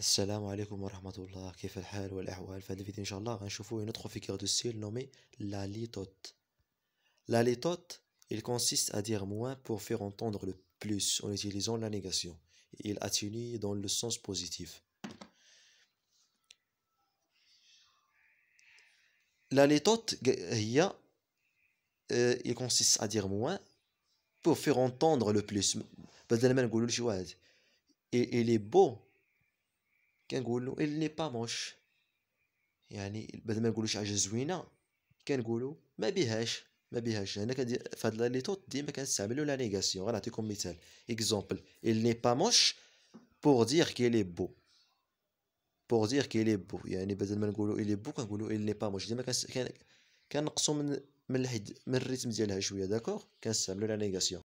السلام عليكم ورحمة الله كيف الحال والأحوال في هذا الفيديو إن شاء الله غنشوفو ندخل في كار دو سيل نومي لا ليتوت لا ليتوت il consiste à dire moins pour faire entendre le plus en utilisant la négation il atténue dans le sens positif la هي euh, il consiste à dire moins pour faire entendre le plus بدل ما واحد il est beau كنقولو اللي با موش يعني بدل ما نقولو شي حاجه زوينه كنقولو ما بيهاش ما بيهاش هنا كدير في هاد لي توت ديما كنستعملو لا نيغاسيون غنعطيكم مثال اكزومبل il n'est pas moche pour dire qu'il est beau pour dire qu'il est beau يعني بدل ما نقولو il est beau كنقولو il n'est pas moche ديما كنقصو من من الحد من الريتم ديالها شويه داكور كنستعملو لا نيغاسيون